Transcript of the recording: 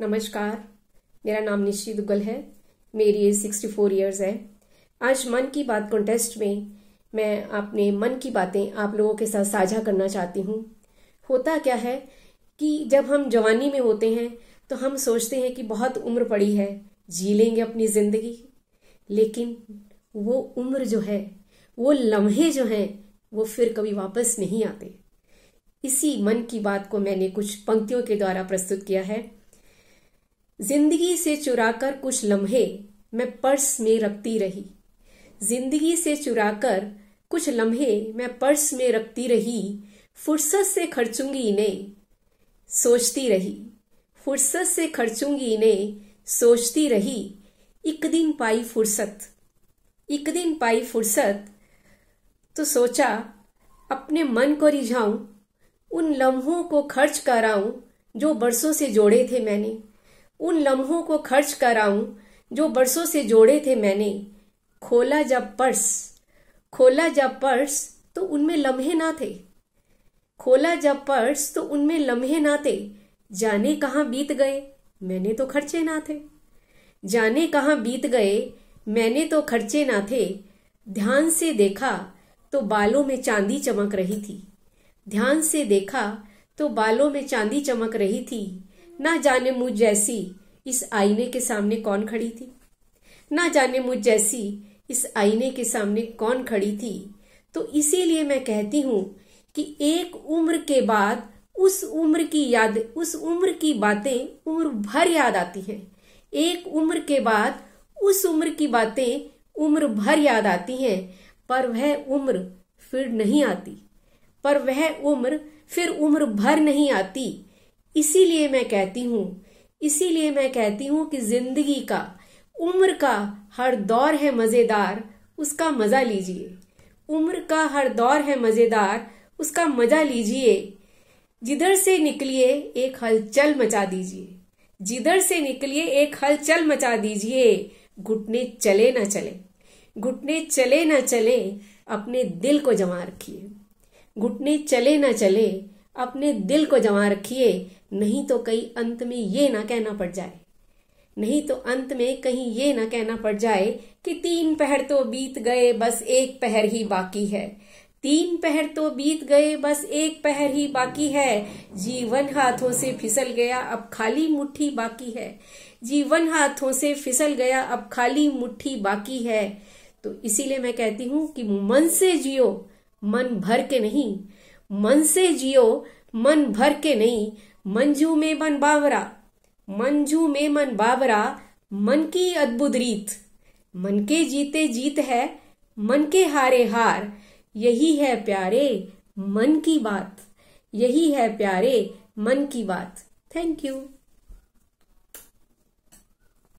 नमस्कार मेरा नाम निशी दुग्गल है मेरी एज सिक्सटी फोर ईयर्स है आज मन की बात कॉन्टेस्ट में मैं अपने मन की बातें आप लोगों के साथ साझा करना चाहती हूँ होता क्या है कि जब हम जवानी में होते हैं तो हम सोचते हैं कि बहुत उम्र पड़ी है जी लेंगे अपनी ज़िंदगी लेकिन वो उम्र जो है वो लम्हे जो हैं वो फिर कभी वापस नहीं आते इसी मन की बात को मैंने कुछ पंक्तियों के द्वारा प्रस्तुत किया है जिंदगी से चुराकर कुछ लम्हे मैं पर्स में रखती रही जिंदगी से चुराकर कुछ लम्हे मैं पर्स में रखती रही फुर्सत से खर्चूंगी इन्हें सोचती रही फुर्सत से खर्चूंगी इन्हें सोचती रही एक दिन पाई फुर्सत एक दिन पाई फुर्सत तो सोचा अपने मन को रिझाऊं उन लम्हों को खर्च कराऊं जो बरसों से जोड़े थे मैंने उन लम्हों को खर्च कराऊं जो बरसों से जोड़े थे मैंने खोला जब पर्स खोला जब पर्स तो उनमें लम्हे ना थे खोला जब पर्स तो उनमें लम्हे ना थे जाने कहा बीत गए मैंने तो खर्चे ना थे जाने कहाँ बीत गए मैंने तो खर्चे ना थे ध्यान से देखा तो बालों में चांदी चमक रही थी ध्यान से देखा तो बालों में चांदी चमक रही थी ना जाने मुझ जैसी इस आईने के सामने कौन खड़ी थी ना जाने मुझ जैसी इस आईने के सामने कौन खड़ी थी तो इसीलिए मैं कहती हूं कि एक उम्र के बाद उस उम्र की याद उस उम्र की बातें उम्र भर याद आती हैं एक उम्र के बाद उस उम्र की बातें उम्र भर याद आती हैं पर वह उम्र फिर नहीं आती पर वह उम्र फिर उम्र भर नहीं आती इसीलिए मैं कहती हूँ इसीलिए मैं कहती हूँ कि जिंदगी का उम्र का हर दौर है मजेदार उसका मजा लीजिए उम्र का हर दौर है मजेदार उसका मजा लीजिए जिधर से निकलिए एक हलचल मचा दीजिए जिधर से निकलिए एक हलचल मचा दीजिए घुटने चले ना चले घुटने चले न चले अपने दिल को जमा रखिए घुटने चले न चले अपने दिल को जमा रखिए नहीं तो कहीं अंत में ये ना कहना पड़ जाए नहीं तो अंत में कहीं ये ना कहना पड़ जाए कि तीन पहर तो बीत गए बस एक पहर ही बाकी है तीन पहर तो बीत गए बस एक पहर ही बाकी है जीवन हाथों से फिसल गया अब खाली मुट्ठी बाकी है जीवन हाथों से फिसल गया अब खाली मुट्ठी बाकी है तो इसीलिए मैं कहती हूं कि मन से जियो मन भर के नहीं मन से जियो मन भर के नहीं मंजू में मन बावरा मंजू में मन बावरा मन की अद्भुत रीत मन के जीते जीत है मन के हारे हार यही है प्यारे मन की बात यही है प्यारे मन की बात थैंक यू